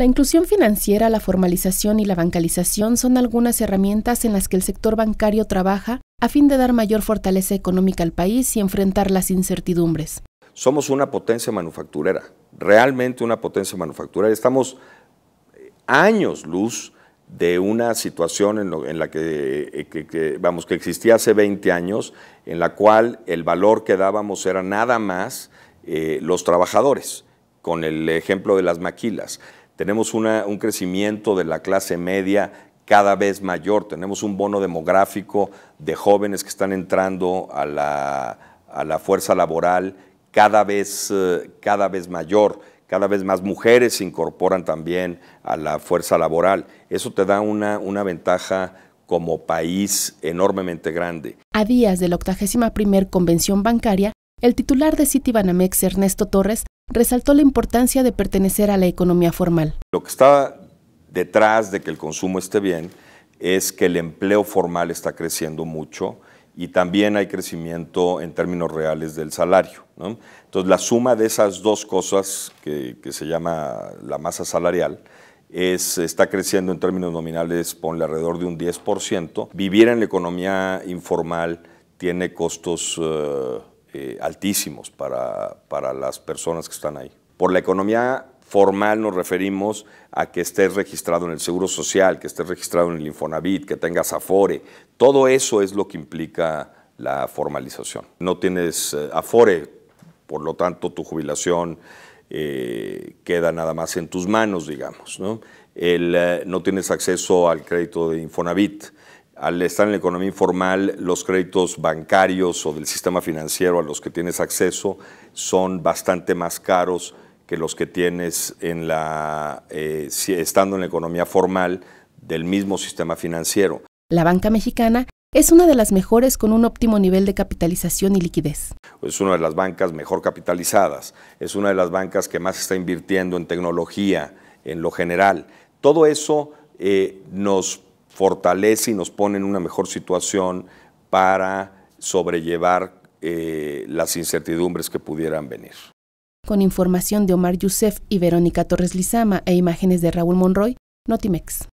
La inclusión financiera, la formalización y la bancalización son algunas herramientas en las que el sector bancario trabaja a fin de dar mayor fortaleza económica al país y enfrentar las incertidumbres. Somos una potencia manufacturera, realmente una potencia manufacturera. Estamos eh, años luz de una situación en, la eh, que, vamos, que existía hace 20 años, en la cual el valor que dábamos era nada más eh, los trabajadores, con el ejemplo de las maquilas tenemos un crecimiento de la clase media cada vez mayor. Tenemos un bono demográfico de jóvenes que están entrando a la, fuerza laboral cada vez, eh, cada vez mayor. Cada vez más mujeres se incorporan también a la fuerza laboral. Eso te da una, una ventaja como país enormemente grande. A días de la 81 Convención Bancaria, el titular de Citibanamex, Ernesto Torres, resaltó la importancia de pertenecer a la economía formal. Lo que está detrás de que el consumo esté bien es que el empleo formal está creciendo mucho y también hay crecimiento en términos reales del salario. Entonces, la suma de esas dos cosas, que, se llama la masa salarial, es, está creciendo en términos nominales, por alrededor de un 10%. Vivir en la economía informal tiene costos... Eh, eh, altísimos para, las personas que están ahí. Por la economía formal nos referimos a que estés registrado en el Seguro Social, que estés registrado en el Infonavit, que tengas Afore. Todo eso es lo que implica la formalización. No tienes eh, Afore, por lo tanto tu jubilación eh, queda nada más en tus manos, digamos. No, no tienes acceso al crédito de Infonavit al estar en la economía informal, los créditos bancarios o del sistema financiero a los que tienes acceso son bastante más caros que los que tienes en la, eh, estando en la economía formal del mismo sistema financiero. La banca mexicana es una de las mejores con un óptimo nivel de capitalización y liquidez. Es una de las bancas mejor capitalizadas, es una de las bancas que más está invirtiendo en tecnología, en lo general. Todo eso eh, nos fortalece y nos pone en una mejor situación para sobrellevar eh, las incertidumbres que pudieran venir. Con información de Omar Yusef y Verónica Torres Lizama e imágenes de Raúl Monroy, Notimex.